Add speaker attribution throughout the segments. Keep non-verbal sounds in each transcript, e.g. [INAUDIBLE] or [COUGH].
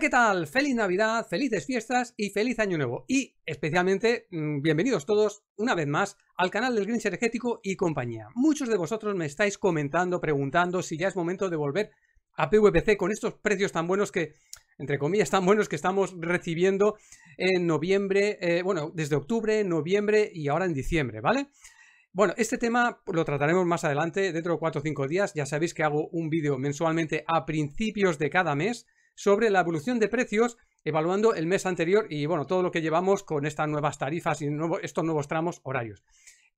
Speaker 1: ¿qué tal? Feliz Navidad, felices fiestas y feliz Año Nuevo. Y especialmente, mm, bienvenidos todos una vez más al canal del Grinch Energético y compañía. Muchos de vosotros me estáis comentando, preguntando si ya es momento de volver a PVPC con estos precios tan buenos que, entre comillas, tan buenos que estamos recibiendo en noviembre, eh, bueno, desde octubre, noviembre y ahora en diciembre, ¿vale? Bueno, este tema lo trataremos más adelante, dentro de 4 o 5 días. Ya sabéis que hago un vídeo mensualmente a principios de cada mes sobre la evolución de precios evaluando el mes anterior y bueno, todo lo que llevamos con estas nuevas tarifas y estos nuevos tramos horarios.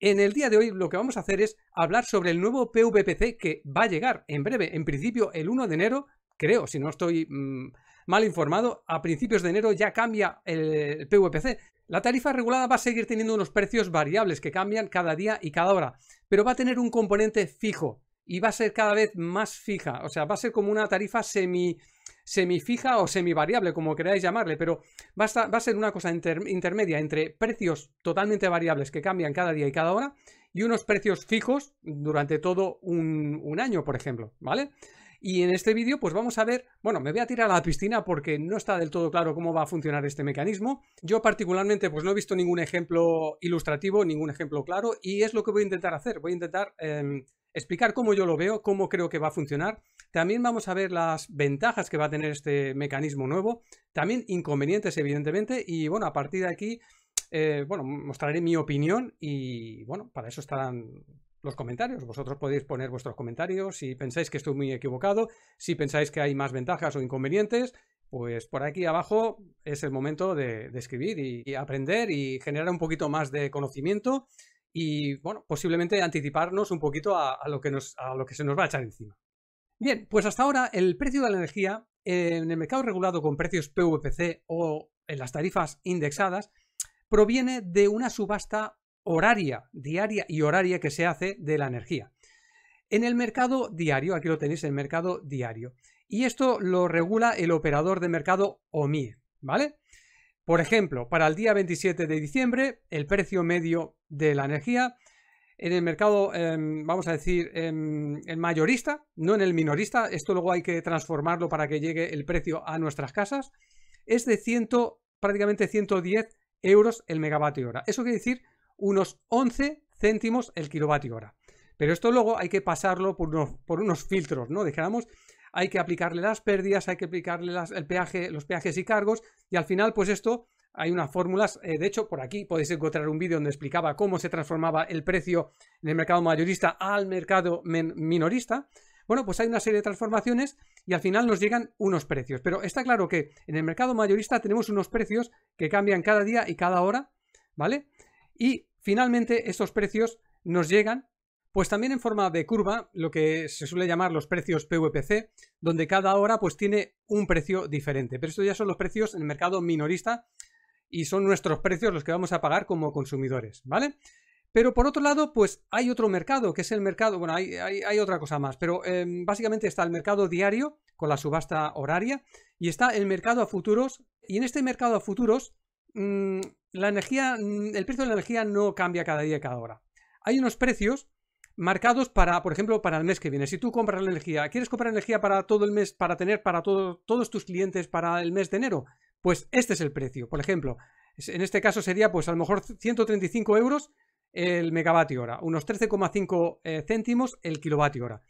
Speaker 1: En el día de hoy lo que vamos a hacer es hablar sobre el nuevo PVPC que va a llegar en breve, en principio el 1 de enero, creo, si no estoy mm, mal informado, a principios de enero ya cambia el PVPC. La tarifa regulada va a seguir teniendo unos precios variables que cambian cada día y cada hora, pero va a tener un componente fijo y va a ser cada vez más fija, o sea, va a ser como una tarifa semi semifija o semivariable, como queráis llamarle, pero va a, va a ser una cosa intermedia entre precios totalmente variables que cambian cada día y cada hora y unos precios fijos durante todo un, un año, por ejemplo, ¿vale? Y en este vídeo pues vamos a ver, bueno, me voy a tirar a la piscina porque no está del todo claro cómo va a funcionar este mecanismo. Yo particularmente pues no he visto ningún ejemplo ilustrativo, ningún ejemplo claro y es lo que voy a intentar hacer. Voy a intentar em, explicar cómo yo lo veo, cómo creo que va a funcionar. También vamos a ver las ventajas que va a tener este mecanismo nuevo, también inconvenientes evidentemente y bueno, a partir de aquí, eh, bueno, mostraré mi opinión y bueno, para eso estarán los comentarios. Vosotros podéis poner vuestros comentarios si pensáis que estoy muy equivocado, si pensáis que hay más ventajas o inconvenientes, pues por aquí abajo es el momento de, escribir y, aprender y generar un poquito más de conocimiento y, bueno, posiblemente anticiparnos un poquito a, a lo, que nos, a lo que se nos va a echar encima. Bien, pues hasta ahora el precio de la energía eh, en el mercado regulado con precios PVPC o en las tarifas indexadas proviene de una subasta horaria, diaria y horaria que se hace de la energía. En el mercado diario, aquí lo tenéis, el mercado diario. Y esto lo regula el operador de mercado OMIE, ¿vale? Por ejemplo, para el día 27 de diciembre, el precio medio de la energía en el mercado, em, vamos a decir, en em, el mayorista, no en el minorista, esto luego hay que transformarlo para que llegue el precio a nuestras casas, es de 100, prácticamente 110 euros el megavatio hora. Eso quiere decir unos 11 céntimos el kilovatio hora. Pero esto luego hay que pasarlo por unos, por unos filtros, ¿no? dejamos hay que aplicarle las pérdidas, hay que aplicarle el peaje, los peajes y cargos, y al final, pues esto, hay unas fórmulas, eh, de hecho, por aquí podéis encontrar un vídeo donde explicaba cómo se transformaba el precio en el mercado mayorista al mercado minorista. Bueno, pues hay una serie de transformaciones y al final nos llegan unos precios. Pero está claro que en el mercado mayorista tenemos unos precios que cambian cada día y cada hora, ¿vale? Y Finalmente, estos precios nos llegan pues también en forma de curva, lo que se suele llamar los precios PVPC, donde cada hora pues tiene un precio diferente. Pero estos ya son los precios en el mercado minorista y son nuestros precios los que vamos a pagar como consumidores, ¿vale? Pero por otro lado, pues hay otro mercado, que es el mercado, bueno, hay, otra cosa más, pero em, básicamente está el mercado diario con la subasta horaria y está el mercado a futuros. Y en este mercado a futuros Mm, la energía, mm, el precio de la energía no cambia cada día y cada hora. Hay unos precios marcados para, por ejemplo, para el mes que viene. Si tú compras la energía, ¿quieres comprar energía para todo el mes, para tener para todos tus clientes para el mes de enero? Pues este es el precio. Por ejemplo, en este caso sería pues a lo mejor 135 euros el megavatio hora, unos 13,5 eh, céntimos el kilovatio hora.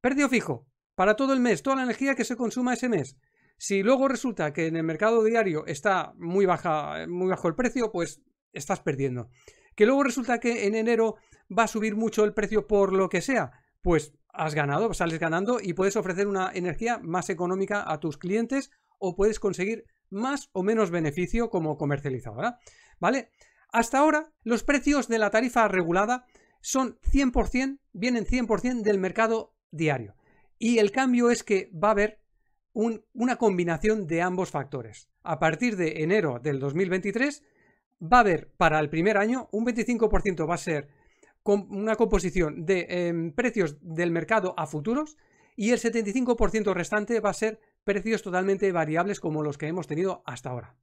Speaker 1: Precio fijo, para todo el mes, toda la energía que se consuma ese mes. Si luego resulta que en el mercado diario está muy, baja, eh, muy bajo el precio, pues estás perdiendo. Que luego resulta que en enero va a subir mucho el precio por lo que sea, pues has ganado, sales ganando y puedes ofrecer una energía más económica a tus clientes o puedes conseguir más o menos beneficio como comercializadora. ¿Vale? Hasta ahora, los precios de la tarifa regulada son 100%, vienen 100% del mercado diario. Y el cambio es que va a haber una combinación de ambos factores. A partir de enero del 2023 va a haber para el primer año un 25% va a ser con una composición de em, precios del mercado a futuros y el 75% restante va a ser precios totalmente variables como los que hemos tenido hasta ahora.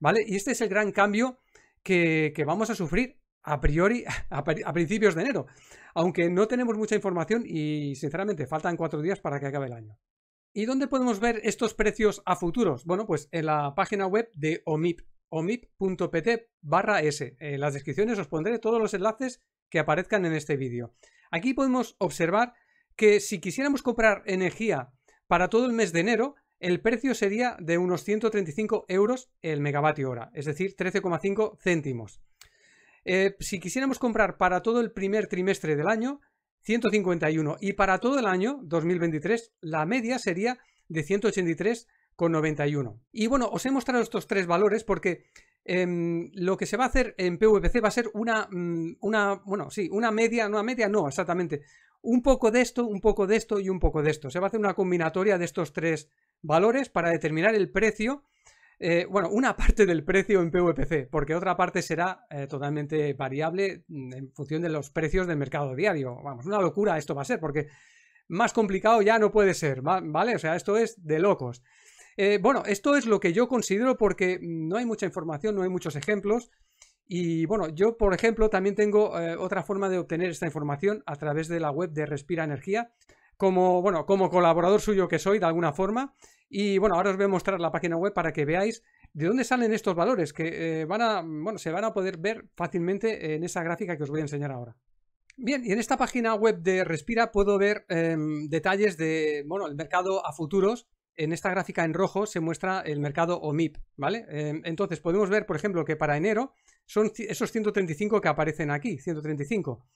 Speaker 1: ¿Vale? Y este es el gran cambio que, vamos a sufrir a priori [LAUGHS] a, principios de enero, aunque no tenemos mucha información y sinceramente faltan cuatro días para que acabe el año. ¿Y dónde podemos ver estos precios a futuros? Bueno, pues en la página web de OMIP, omip.pt barra s. En las descripciones os pondré todos los enlaces que aparezcan en este vídeo. Aquí podemos observar que si quisiéramos comprar energía para todo el mes de enero, el precio sería de unos 135 euros el megavatio hora, es decir, 13,5 céntimos. Eh, si quisiéramos comprar para todo el primer trimestre del año, 151 y para todo el año 2023 la media sería de 183,91. Y bueno, os he mostrado estos tres valores porque em, lo que se va a hacer en PVPC va a ser una, mm, una, bueno, sí, una media, no una media, no, exactamente, un poco de esto, un poco de esto y un poco de esto. Se va a hacer una combinatoria de estos tres valores para determinar el precio eh, bueno, una [LAUGHS] parte del precio en PVPC, porque otra parte será eh, totalmente variable mm, en función de los precios del mercado diario. Vamos, una locura esto va a ser, porque más complicado ya no puede ser, ¿vale? O sea, esto es de locos. Eh, bueno, esto es lo que yo considero porque mm, no hay mucha información, no hay muchos ejemplos. Y bueno, yo por ejemplo también tengo otra forma de obtener esta información a través de la web de Respira Energía. Como, bueno, como colaborador suyo que soy, de alguna forma, y bueno, ahora os voy a mostrar la página web para que veáis de dónde salen estos valores que eh, van a, bueno, se van a poder ver fácilmente en esa gráfica que os voy a enseñar ahora. Bien, y en esta página web de Respira puedo ver em, detalles de, bueno, el mercado a futuros. En esta gráfica en rojo se muestra el mercado OMIP, ¿vale? Em, entonces podemos ver, por ejemplo, que para enero son esos 135 que aparecen aquí, 135.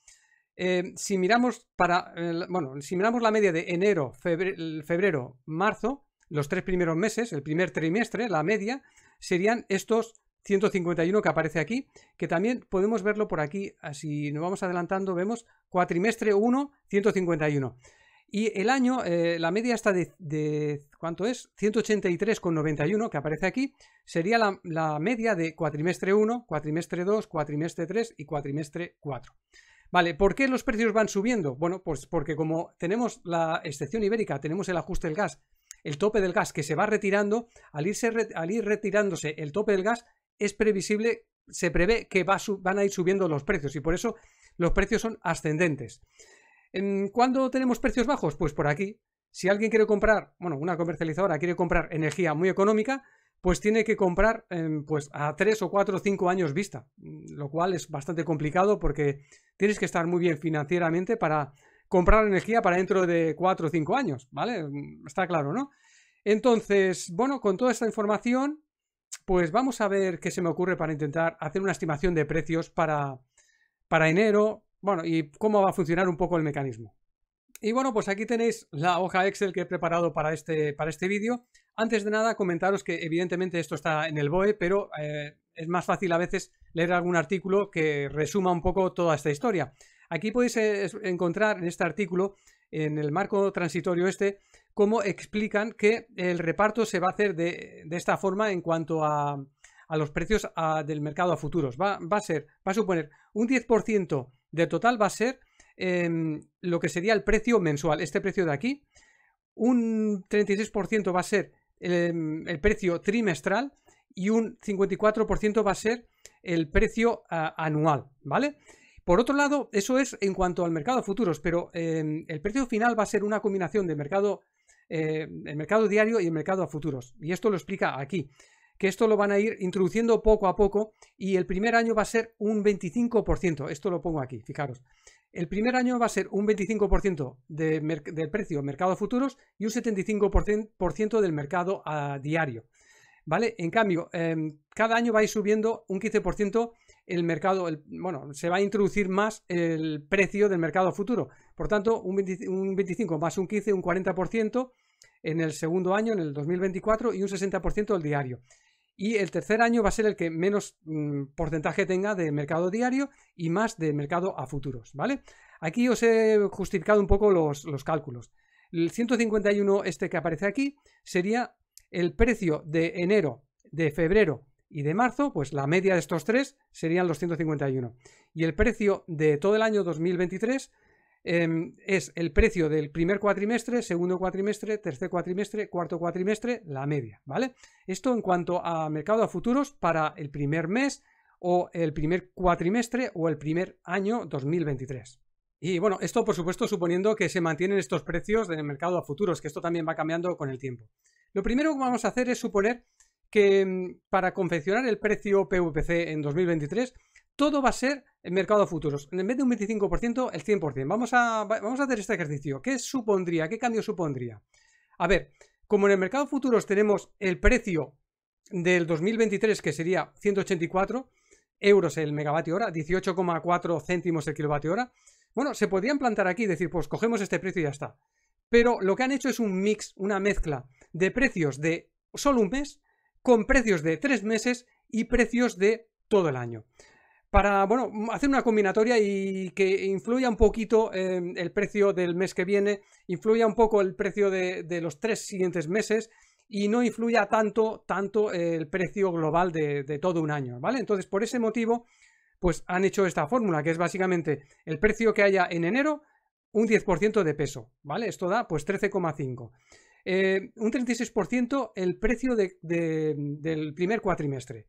Speaker 1: Em, si miramos para, bueno, si miramos la media de enero, febrero marzo, los tres primeros meses, el primer trimestre, la media, serían estos 151 que aparece aquí, que también podemos verlo por aquí, así nos vamos adelantando, vemos cuatrimestre 1, 151. Y el año, eh, la media está de, ¿cuánto es? 183,91, que aparece aquí, sería la, la, media de cuatrimestre 1, cuatrimestre 2, cuatrimestre 3 y cuatrimestre 4. Vale, ¿por qué los precios van subiendo? Bueno, pues porque como tenemos la excepción ibérica, tenemos el ajuste del gas el tope del gas que se va retirando, al, al ir retirándose el tope del gas, es previsible, se prevé que va, van a ir subiendo los precios y por eso los precios son ascendentes. Em, ¿Cuándo tenemos precios bajos? Pues por aquí. Si alguien quiere comprar, bueno, una comercializadora quiere comprar energía muy económica, pues tiene que comprar em, pues a 3 o 4 o 5 años vista, lo cual es bastante complicado porque tienes que estar muy bien financieramente para comprar energía para dentro de 4 o 5 años, ¿vale? Está claro, ¿no? Entonces, bueno, con toda esta información, pues vamos a ver qué se me ocurre para intentar hacer una estimación de precios para, para enero, bueno, y cómo va a funcionar un poco el mecanismo. Y bueno, pues aquí tenéis la hoja Excel que he preparado para este, para este vídeo. Antes de nada, comentaros que evidentemente esto está en el BOE, pero eh, es más fácil a veces leer algún artículo que resuma un poco toda esta historia. Aquí podéis eh, encontrar en este artículo, en el marco transitorio este, cómo explican que el reparto se va a hacer de, esta forma en cuanto a, los precios del mercado a futuros. Va, a ser, va a suponer un 10% de total va a ser em, lo que sería el precio mensual, este precio de aquí. Un 36% va a ser el, precio trimestral ah, y un 54% va a ser el precio anual, ¿vale? Por otro lado, eso es en cuanto al mercado a futuros, pero em, el precio final va a ser una combinación del mercado, eh, el mercado diario y el mercado a futuros. Y esto lo explica aquí, que esto lo van a ir introduciendo poco a poco y el primer año va a ser un 25%. Esto lo pongo aquí, fijaros. El primer año va a ser un 25% del precio mercado a futuros y un 75% del mercado a diario. ¿Vale? En cambio, em, cada año vais subiendo un 15% el mercado, el, bueno, se va a introducir más el precio del mercado futuro. Por tanto, un, 25 más un 15, un 40% en el segundo año, en el 2024, y un 60% del diario. Y el tercer año va a ser el que menos mm, porcentaje tenga de mercado diario y más de mercado a futuros, ¿vale? Aquí os he justificado un poco los, los cálculos. El 151 este que aparece aquí sería el precio de enero, de febrero y de marzo, pues la media de estos tres serían los Y el precio de todo el año 2023 em, es el precio del primer cuatrimestre, segundo cuatrimestre, tercer cuatrimestre, cuarto cuatrimestre, la media, ¿vale? Esto en cuanto a mercado a futuros para el primer mes o el primer cuatrimestre o el primer año 2023. Y bueno, esto por supuesto suponiendo que se mantienen estos precios el mercado a futuros, que esto también va cambiando con el tiempo. Lo primero que vamos a hacer es suponer que mm, para confeccionar el precio PVPC en 2023, todo va a ser en mercado futuros. En vez de un 25%, el 100%. Vamos a, vamos a hacer este ejercicio. ¿Qué supondría? ¿Qué cambio supondría? A ver, como en el mercado futuros tenemos el precio del 2023, que sería 184 euros el megavatio hora, 18,4 céntimos el kilovatio hora, bueno, se podrían plantar aquí decir, pues cogemos este precio y ya está. Pero lo que han hecho es un mix, una mezcla de precios de solo un mes con precios de tres meses y precios de todo el año. Para bueno, hacer una combinatoria y que influya un poquito em, el precio del mes que viene, influya un poco el precio de, los tres siguientes meses y no influya tanto, tanto el precio global de, de, todo un año, ¿vale? Entonces, por ese motivo, pues han hecho esta fórmula, que es básicamente el precio que haya en enero, un 10% de peso, ¿vale? Esto da pues 13,5. Eh, un 36% el precio del primer cuatrimestre.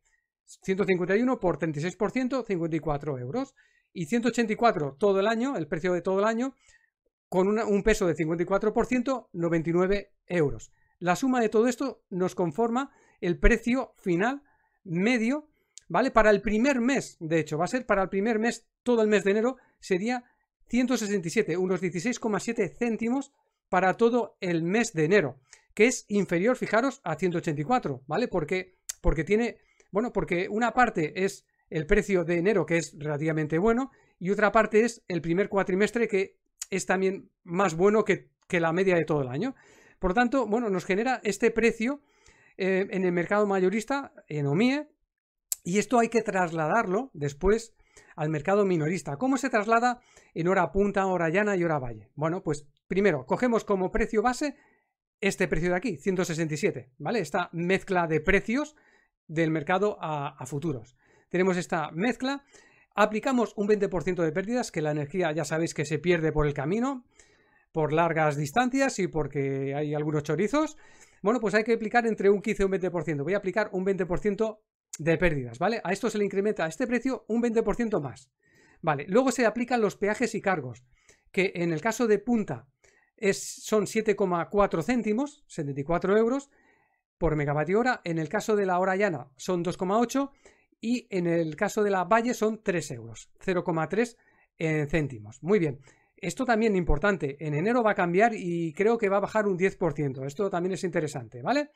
Speaker 1: 151 por 36%, 54 euros. Y 184 todo el año, el precio de todo el año, con un peso de 54%, 99 euros. La suma de todo esto nos conforma el precio final medio, ¿vale? Para el primer mes, de hecho, va a ser para el primer mes, todo el mes de enero, sería 167, unos 16,7 céntimos para todo el mes de enero, que es inferior, fijaros, a 184, ¿vale? Porque, porque tiene, bueno, porque una parte es el precio de enero, que es relativamente bueno, y otra parte es el primer cuatrimestre, que es también más bueno que, la media de todo el año. Por tanto, bueno, nos genera este precio eh, en el mercado mayorista, en OMIE, y esto hay que trasladarlo después al mercado minorista. ¿Cómo se traslada en hora punta, hora llana y hora valle? Bueno, pues Primero, cogemos como precio base este precio de aquí, 167, ¿vale? Esta mezcla de precios del mercado a, futuros. Tenemos esta mezcla, aplicamos un 20% de pérdidas, que la energía ya sabéis que se pierde por el camino, por largas distancias y porque hay algunos chorizos. Bueno, pues hay que aplicar entre un 15 y un 20%. Voy a aplicar un 20% de pérdidas, ¿vale? A esto se le incrementa a este precio un 20% más. Vale, luego se aplican los peajes y cargos, que en el caso de punta son 7,4 céntimos, 74 euros por megavatio hora. En el caso de la hora llana son 2,8 y en el caso de la valle son 3 euros, 0,3 eh, céntimos. Muy bien. Esto también importante, en enero va a cambiar y creo que va a bajar un 10%. Esto también es interesante, ¿vale?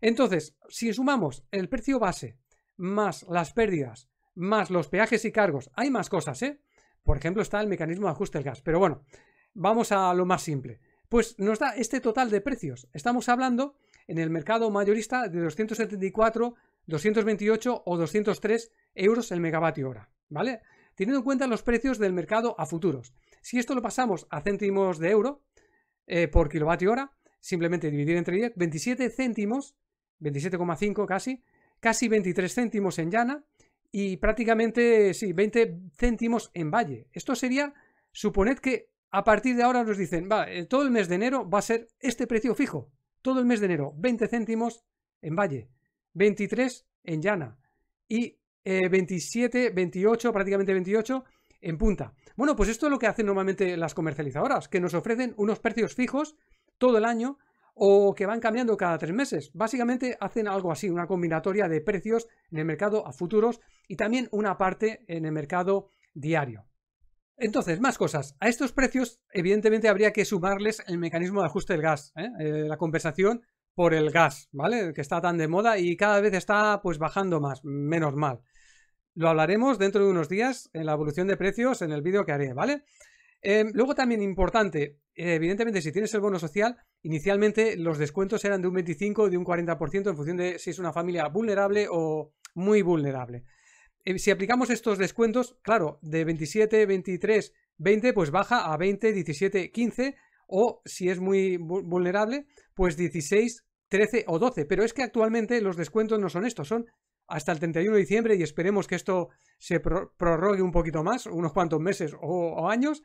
Speaker 1: Entonces, si sumamos el precio base más las pérdidas, más los peajes y cargos, hay más cosas, ¿eh? Por ejemplo, está el mecanismo de ajuste del gas. Pero bueno, Vamos a lo más simple. Pues nos da este total de precios. Estamos hablando en el mercado mayorista de 274, 228 o 203 euros el megavatio hora, ¿vale? Teniendo en cuenta los precios del mercado a futuros. Si esto lo pasamos a céntimos de euro eh, por kilovatio hora, simplemente dividir entre 10, 27 céntimos, 27,5 casi, casi 23 céntimos en llana y prácticamente, sí, 20 céntimos en valle. Esto sería, suponed que a partir de ahora nos dicen, va, eh, todo el mes de enero va a ser este precio fijo. Todo el mes de enero, 20 céntimos en Valle, 23 en Llana y 27, eh, 28, prácticamente 28 en Punta. Bueno, pues esto es lo que hacen normalmente las comercializadoras, que nos ofrecen unos precios fijos todo el año o que van cambiando cada tres meses. Básicamente hacen algo así, una combinatoria de precios en el mercado a futuros y también una parte en el mercado diario. Entonces, más cosas. A estos precios, evidentemente, habría que sumarles el mecanismo de ajuste del gas, ¿eh? Eh, la compensación por el gas, ¿vale? Que está tan de moda y cada vez está pues bajando más, menos mal. Lo hablaremos dentro de unos días en la evolución de precios en el vídeo que haré, ¿vale? Eh, luego también importante, evidentemente si tienes el bono social, inicialmente los descuentos eran de un 25 o de un 40% en función de si es una familia vulnerable o muy vulnerable. Eh, si aplicamos estos descuentos, claro, de 27, 23, 20, pues baja a 20, 17, 15 o si es muy vulnerable, pues 16, 13 o 12. Pero es que actualmente los descuentos no son estos, son hasta el 31 de diciembre y esperemos que esto se prorrogue un poquito más, unos cuantos meses o, o años.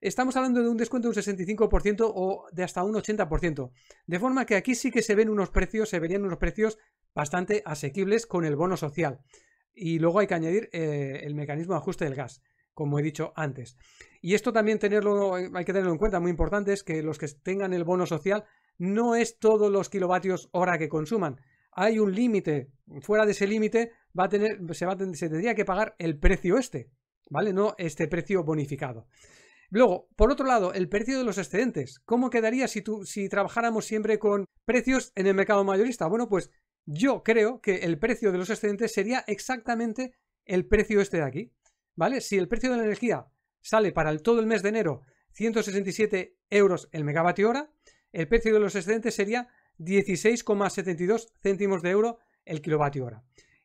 Speaker 1: Estamos hablando de un descuento de un 65% o de hasta un 80%. De forma que aquí sí que se ven unos precios, se verían unos precios bastante asequibles con el bono social. Y luego hay que añadir eh, el mecanismo de ajuste del gas, como he dicho antes. Y esto también tenerlo, hay que tenerlo en cuenta, muy importante, es que los que tengan el bono social no es todos los kilovatios hora que consuman. Hay un límite. Fuera de ese límite va a tener, se, va se tendría que pagar el precio este, ¿vale? No este precio bonificado. Luego, por otro lado, el precio de los excedentes. ¿Cómo quedaría si, tú, si trabajáramos siempre con precios en el mercado mayorista? Bueno, pues yo creo que el precio de los excedentes sería exactamente el precio este de aquí, ¿vale? Si el precio de la energía sale para todo el mes de enero 167 euros el megavatio hora, el precio de los excedentes sería 16,72 céntimos de euro el kilovatio hora.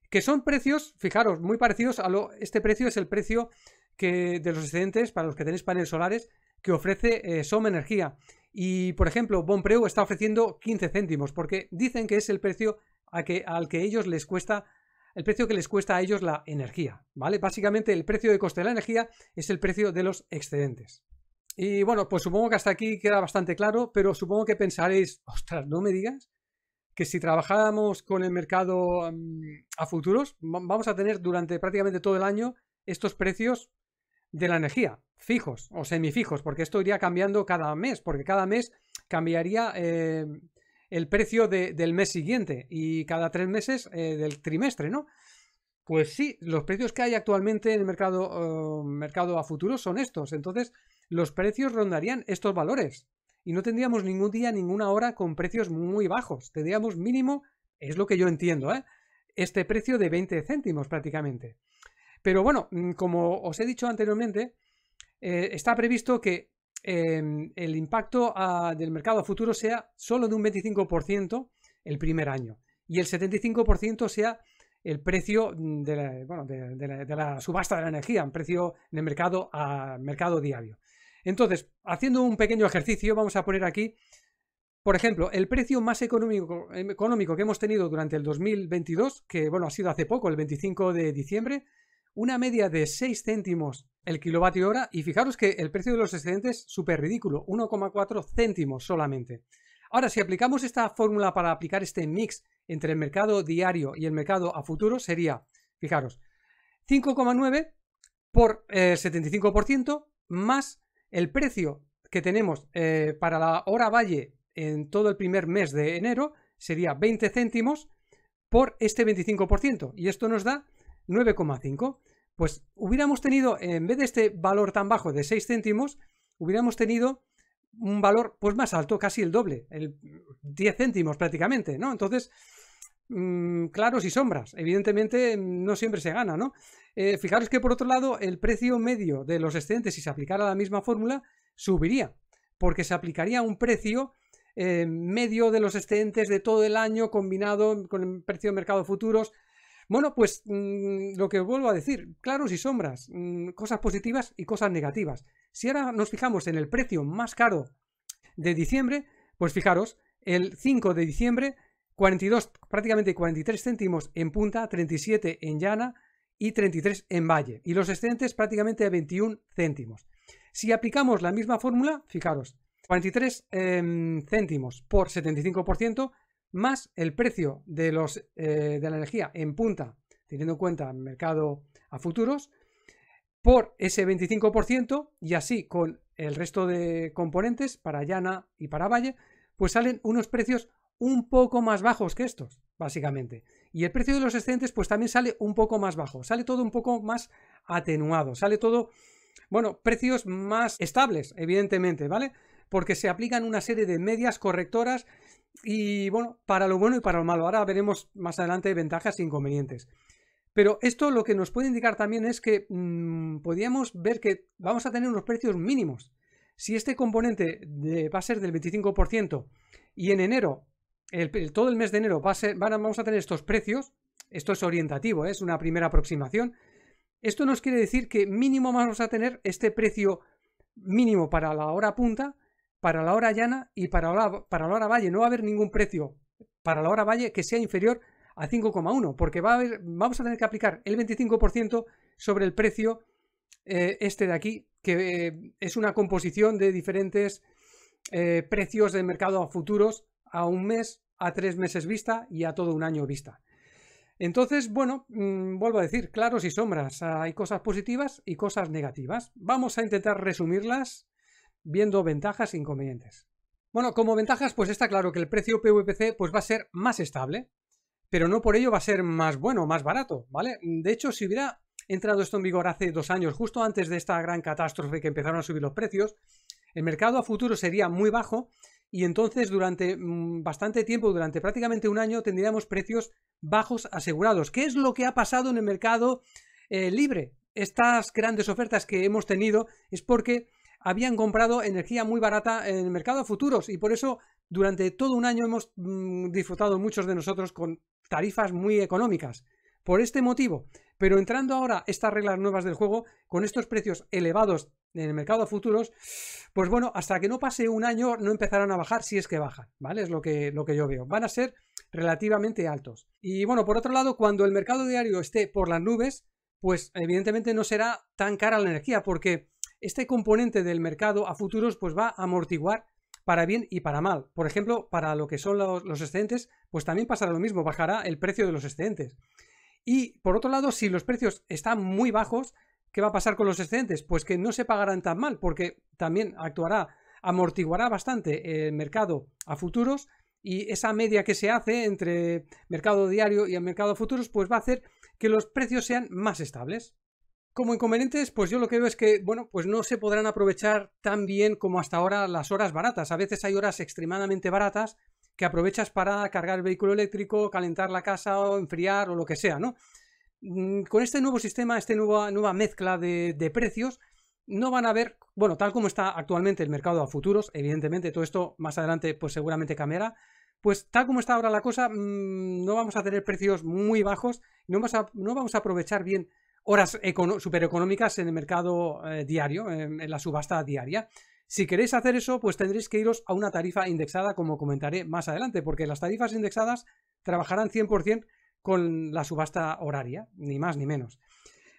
Speaker 1: Que son precios, fijaros, muy parecidos a lo... Este precio es el precio que, de los excedentes para los que tenéis paneles solares que ofrece eh, Soma Energía. Y, por ejemplo, Bonpreu está ofreciendo 15 céntimos porque dicen que es el precio a que, al que ellos les cuesta el precio que les cuesta a ellos la energía, ¿vale? Básicamente el precio de coste de la energía es el precio de los excedentes. Y bueno, pues supongo que hasta aquí queda bastante claro, pero supongo que pensaréis, ostras, no me digas que si trabajáramos con el mercado mm, a futuros, vamos a tener durante prácticamente todo el año estos precios de la energía, fijos o semifijos, porque esto iría cambiando cada mes, porque cada mes cambiaría eh, el precio del mes siguiente y cada tres meses eh, del trimestre, ¿no? Pues sí, los precios que hay actualmente en el mercado, oh, mercado a futuro son estos. Entonces, los precios rondarían estos valores. Y no tendríamos ningún día, ninguna hora con precios muy bajos. Tendríamos mínimo, es lo que yo entiendo, ¿eh? este precio de 20 céntimos prácticamente. Pero bueno, mm, como os he dicho anteriormente, eh, está previsto que Em, el impacto ah, del mercado futuro sea solo de un 25% el primer año y el 75% sea el precio de la, subasta de la energía, un precio de mercado a mercado diario. Entonces, haciendo un pequeño ejercicio, vamos a poner aquí, por ejemplo, el precio más económico, em, económico que hemos tenido durante el 2022, que bueno, ha sido hace poco, el 25 de diciembre, una media de 6 céntimos el kilovatio hora y fijaros que el precio de los excedentes es súper ridículo, 1,4 céntimos solamente. Ahora, si aplicamos esta fórmula para aplicar este mix entre el mercado diario y el mercado a futuro sería, fijaros, 5,9 por 75% eh, más el precio que tenemos eh, para la hora valle en todo el primer mes de enero sería 20 céntimos por este 25%. Y esto nos da 9,5. Pues hubiéramos tenido, en vez de este valor tan bajo de 6 céntimos, hubiéramos tenido un valor pues más alto, casi el doble, el 10 céntimos prácticamente, ¿no? Entonces, mm, claros y sombras, evidentemente no siempre se gana, ¿no? Eh, fijaros que por otro lado, el precio medio de los excedentes, si se aplicara la misma fórmula, subiría, porque se aplicaría un precio eh, medio de los excedentes de todo el año combinado con el precio de mercado futuros, bueno, pues mm, lo que vuelvo a decir, claros y sombras, mm, cosas positivas y cosas negativas. Si ahora nos fijamos en el precio más caro de diciembre, pues fijaros, el 5 de diciembre, 42, prácticamente 43 céntimos en punta, 37 en llana y 33 en valle. Y los excedentes prácticamente a 21 céntimos. Si aplicamos la misma fórmula, fijaros, 43 em, céntimos por 75%, más el precio de, los, eh, de la energía en punta, teniendo en cuenta el mercado a futuros, por ese 25% y así con el resto de componentes para Llana y para Valle, pues salen unos precios un poco más bajos que estos, básicamente. Y el precio de los excedentes pues también sale un poco más bajo, sale todo un poco más atenuado, sale todo, bueno, precios más estables, evidentemente, ¿vale? Porque se aplican una serie de medias correctoras y bueno, para lo bueno y para lo malo. Ahora veremos más adelante ventajas e inconvenientes. Pero esto lo que nos puede indicar también es que mm, podríamos ver que vamos a tener unos precios mínimos. Si este componente eh, va a ser del 25% y en enero, todo el mes de enero vamos a tener estos precios, esto es orientativo, ¿eh? es una primera aproximación, esto nos quiere decir que mínimo vamos a tener este precio mínimo para la hora punta para la hora llana y para la, para la hora valle. No va a haber ningún precio para la hora valle que sea inferior a 5,1, porque vamos a tener que aplicar el 25% sobre el precio eh, este de aquí, que eh, es una composición de diferentes eh, precios de mercado a futuros a un mes, a tres meses vista y a todo un año vista. Entonces, bueno, mm, vuelvo a decir, claros y sombras, hay cosas positivas y cosas negativas. Vamos a intentar resumirlas viendo ventajas e inconvenientes. Bueno, como ventajas, pues está claro que el precio PVPC pues va a ser más estable, pero no por ello va a ser más bueno, más barato, ¿vale? De hecho, si hubiera entrado esto en vigor hace dos años, justo antes de esta gran catástrofe que empezaron a subir los precios, el mercado a futuro sería muy bajo y entonces durante mm, bastante tiempo, durante prácticamente un año, tendríamos precios bajos asegurados. ¿Qué es lo que ha pasado en el mercado eh, libre? Estas grandes ofertas que hemos tenido es porque habían comprado energía muy barata en el mercado futuros y por eso durante todo un año hemos mm, disfrutado muchos de nosotros con tarifas muy económicas. Por este motivo. Pero entrando ahora estas reglas nuevas del juego, con estos precios elevados en el mercado futuros, pues bueno, hasta que no pase un año no empezarán a bajar si es que bajan, ¿vale? Es lo que, lo que yo veo. Van a ser relativamente altos. Y bueno, por otro lado, cuando el mercado diario esté por las nubes, pues evidentemente no será tan cara la energía porque este componente del mercado a futuros pues va a amortiguar para bien y para mal. Por ejemplo, para lo que son los, excedentes, pues también pasará lo mismo, bajará el precio de los excedentes. Y por otro lado, si los precios están muy bajos, ¿qué va a pasar con los excedentes? Pues que no se pagarán tan mal, porque también actuará, amortiguará bastante el mercado a futuros y esa media que se hace entre mercado diario y el mercado a futuros, pues va a hacer que los precios sean más estables. Como inconvenientes, pues yo lo que veo es que, bueno, pues no se podrán aprovechar tan bien como hasta ahora las horas baratas. A veces hay horas extremadamente baratas que aprovechas para cargar el vehículo eléctrico, calentar la casa o enfriar o lo que sea, ¿no? Mm, con este nuevo sistema, esta nueva, mezcla de, precios, no van a ver, bueno, tal como está actualmente el mercado a futuros, evidentemente todo esto más adelante pues seguramente cambiará, pues tal como está ahora la cosa, mm, no vamos a tener precios muy bajos, no a, no vamos a aprovechar bien horas supereconómicas en el mercado eh, diario, en, la subasta diaria. Si queréis hacer eso, pues tendréis que iros a una tarifa indexada, como comentaré más adelante, porque las tarifas indexadas trabajarán 100% con la subasta horaria, ni más ni menos.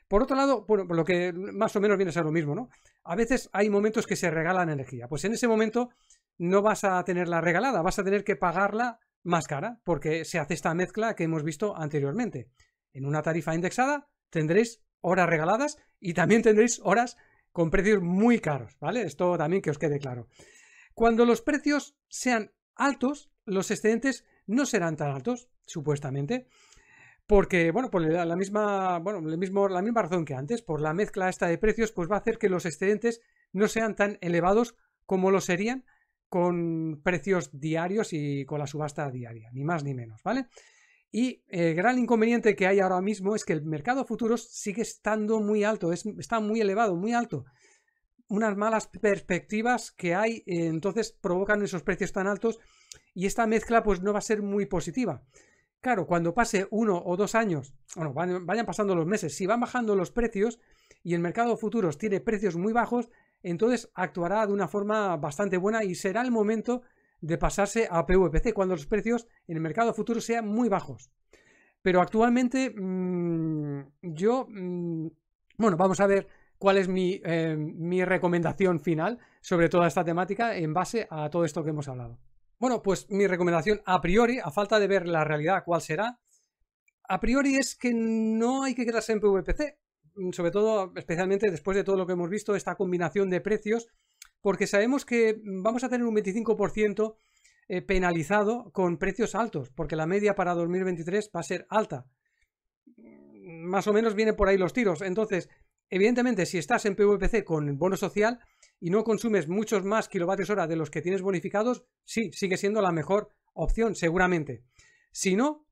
Speaker 1: Por otro lado, bueno, lo que más o menos viene a ser lo mismo, ¿no? A veces hay momentos que se regalan energía. Pues en ese momento no vas a tenerla regalada, vas a tener que pagarla más cara, porque se hace esta mezcla que hemos visto anteriormente. En una tarifa indexada tendréis horas regaladas y también tendréis horas con precios muy caros, ¿vale? Esto también que os quede claro. Cuando los precios sean altos, los excedentes no serán tan altos, supuestamente, porque, bueno, por la, misma, bueno, la misma razón que antes, por la mezcla esta de precios, pues va a hacer que los excedentes no sean tan elevados como lo serían con precios diarios y con la subasta diaria, ni más ni menos, ¿vale? Y el gran inconveniente que hay ahora mismo es que el mercado futuros sigue estando muy alto, está muy elevado, muy alto. Unas malas perspectivas que hay, eh, entonces provocan esos precios tan altos y esta mezcla pues no va a ser muy positiva. Claro, cuando pase uno o dos años, bueno, vayan pasando los meses, si van bajando los precios y el mercado futuros tiene precios muy bajos, entonces actuará de una forma bastante buena y será el momento de pasarse a PVPC cuando los precios en el mercado futuro sean muy bajos. Pero actualmente mm, yo, mm, bueno, vamos a ver cuál es mi, eh, mi recomendación final sobre toda esta temática en base a todo esto que hemos hablado. Bueno, pues mi recomendación a priori, a falta de ver la realidad cuál será, a priori es que no hay que quedarse en PVPC, sobre todo, especialmente después de todo lo que hemos visto, esta combinación de precios porque sabemos que vamos a tener un 25% eh, penalizado con precios altos, porque la media para 2023 va a ser alta. Más o menos vienen por ahí los tiros. Entonces, evidentemente, si estás en PVPC con bono social y no consumes muchos más kilovatios hora de los que tienes bonificados, sí, sigue siendo la mejor opción, seguramente. Si no,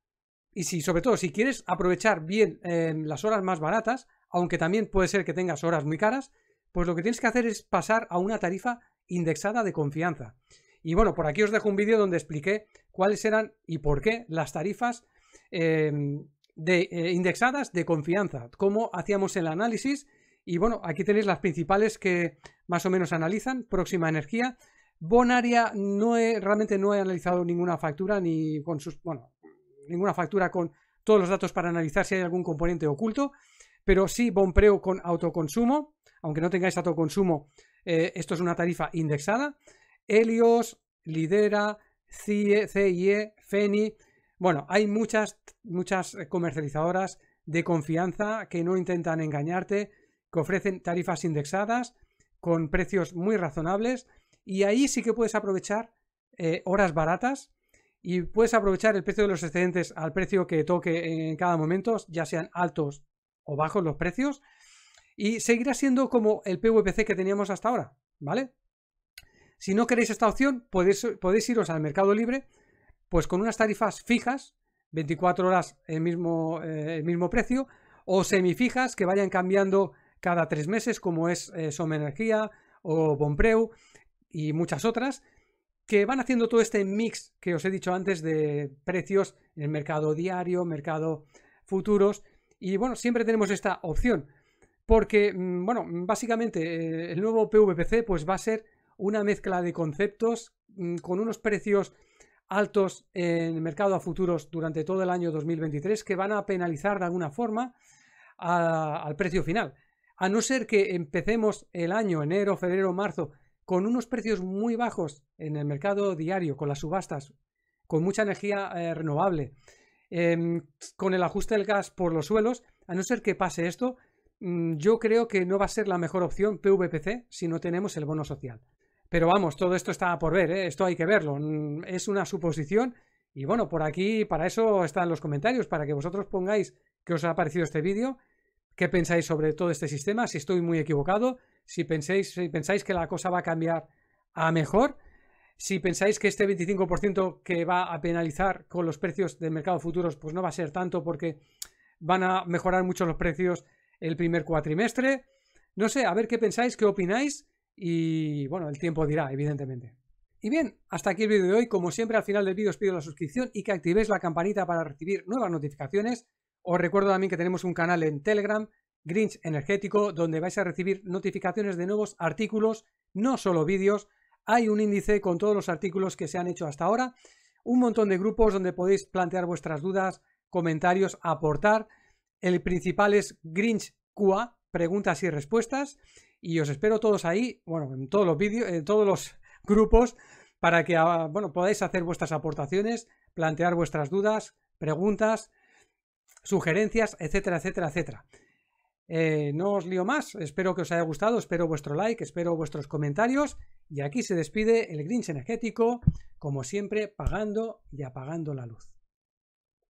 Speaker 1: y si sobre todo si quieres aprovechar bien eh, las horas más baratas, aunque también puede ser que tengas horas muy caras, pues lo que tienes que hacer es pasar a una tarifa indexada de confianza. Y bueno, por aquí os dejo un vídeo donde expliqué cuáles eran y por qué las tarifas em, de, eh, indexadas de confianza, cómo hacíamos el análisis. Y bueno, aquí tenéis las principales que más o menos analizan. Próxima energía. Bonaria no realmente no he analizado ninguna factura ni con sus, bueno, ninguna factura con todos los datos para analizar si hay algún componente oculto, pero sí Bonpreo con autoconsumo aunque no tengáis autoconsumo, consumo eh, esto es una tarifa indexada. Helios, Lidera, CIE, e, FENI. Bueno, hay muchas, muchas comercializadoras de confianza que no intentan engañarte, que ofrecen tarifas indexadas con precios muy razonables y ahí sí que puedes aprovechar eh, horas baratas y puedes aprovechar el precio de los excedentes al precio que toque en cada momento, ya sean altos o bajos los precios y seguirá siendo como el PVPC que teníamos hasta ahora, ¿vale? Si no queréis esta opción, podéis, podéis iros al mercado libre, pues con unas tarifas fijas, 24 horas el mismo, eh, el mismo precio, o semifijas que vayan cambiando cada tres meses, como es eh, som energía o Bompreu y muchas otras, que van haciendo todo este mix que os he dicho antes de precios en el mercado diario, mercado futuros, y bueno, siempre tenemos esta opción. Porque, mm, bueno, mm, básicamente eh, el nuevo PVPC pues va a ser una mezcla de conceptos mm, con unos precios altos en el mercado a futuros durante todo el año 2023 que van a penalizar de alguna forma al precio final. A no ser que empecemos el año, enero, febrero, marzo, con unos precios muy bajos en el mercado diario, con las subastas, con mucha energía eh, renovable, em, con el ajuste del gas por los suelos, a no ser que pase esto, Mm, yo creo que no va a ser la mejor opción PVPC si no tenemos el bono social. Pero vamos, todo esto está por ver, ¿eh? esto hay que verlo. Mm, es una suposición. Y bueno, por aquí, para eso están los comentarios, para que vosotros pongáis qué os ha parecido este vídeo, qué pensáis sobre todo este sistema, si estoy muy equivocado, si pensáis, si pensáis que la cosa va a cambiar a mejor, si pensáis que este 25% que va a penalizar con los precios del mercado futuros, pues no va a ser tanto porque van a mejorar mucho los precios el primer cuatrimestre. No sé, a ver qué pensáis, qué opináis y bueno, el tiempo dirá, evidentemente. Y bien, hasta aquí el vídeo de hoy. Como siempre, al final del vídeo os pido la suscripción y que activéis la campanita para recibir nuevas notificaciones. Os recuerdo también que tenemos un canal en Telegram, Grinch Energético, donde vais a recibir notificaciones de nuevos artículos, no solo vídeos. Hay un índice con todos los artículos que se han hecho hasta ahora, un montón de grupos donde podéis plantear vuestras dudas, comentarios, aportar. El principal es Grinch QA, preguntas y respuestas. Y os espero todos ahí, bueno, en todos los vídeos, en todos los [LAUGHS] grupos, para que ah, bueno, podáis hacer vuestras aportaciones, plantear vuestras dudas, preguntas, sugerencias, etcétera, etcétera, etcétera. Eh, no os lío más, espero que os haya gustado, espero vuestro like, espero vuestros comentarios y aquí se despide el Grinch energético, como siempre, pagando y apagando la luz.